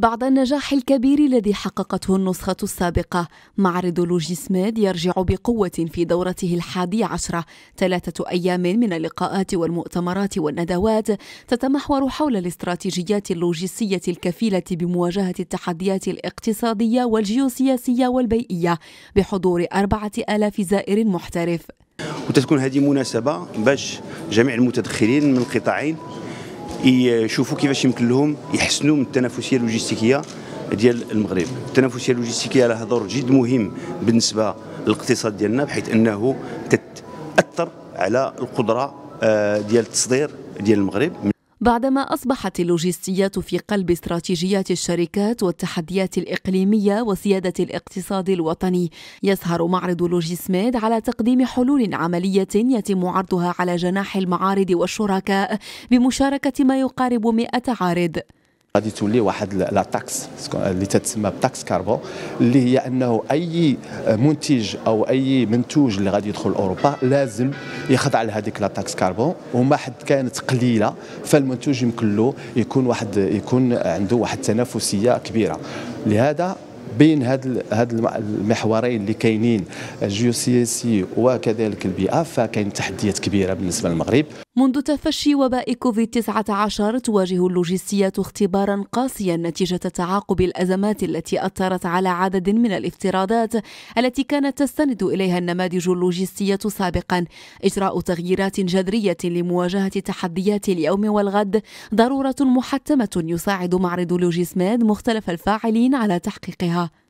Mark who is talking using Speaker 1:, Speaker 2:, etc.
Speaker 1: بعد النجاح الكبير الذي حققته النسخة السابقة معرض لوجيسميد يرجع بقوة في دورته الحادي عشرة ثلاثة أيام من اللقاءات والمؤتمرات والندوات تتمحور حول الاستراتيجيات اللوجستية الكفيلة بمواجهة التحديات الاقتصادية والجيوسياسية والبيئية بحضور أربعة آلاف زائر محترف
Speaker 2: وتتكون هذه مناسبة باش جميع المتدخلين من القطاعين يشوفوا كيفاش يمكن لهم يحسنوا من التنافسيه اللوجستيكيه ديال المغرب التنافسيه اللوجستيكيه لها دور جد مهم بالنسبه للاقتصاد ديالنا بحيث انه تتاثر على القدره آه، ديال التصدير ديال المغرب
Speaker 1: بعدما أصبحت اللوجستيات في قلب استراتيجيات الشركات والتحديات الإقليمية وسيادة الاقتصاد الوطني يسهر معرض لوجيسميد على تقديم حلول عملية يتم عرضها على جناح المعارض والشركاء بمشاركة ما يقارب 100 عارض
Speaker 3: غادي تولي واحد لا تاكس اللي تتسمى بتاكس كاربون اللي هي انه اي منتج او اي منتوج اللي غادي يدخل اوروبا لازم يخضع لهذيك لا تاكس كاربون وما حد كانت قليله فالمنتوج يمكن له يكون واحد يكون عنده واحد التنافسيه كبيره لهذا بين هاد هاد المحورين اللي كاينين الجيوسياسي وكذلك البيئه فكاين تحديات كبيره
Speaker 1: بالنسبه للمغرب منذ تفشي وباء كوفيد-19 تواجه اللوجستيات اختبارا قاسيا نتيجة تعاقب الأزمات التي أثرت على عدد من الافتراضات التي كانت تستند إليها النماذج اللوجستية سابقا إجراء تغييرات جذرية لمواجهة تحديات اليوم والغد ضرورة محتمة يساعد معرض لوجيسماد مختلف الفاعلين على تحقيقها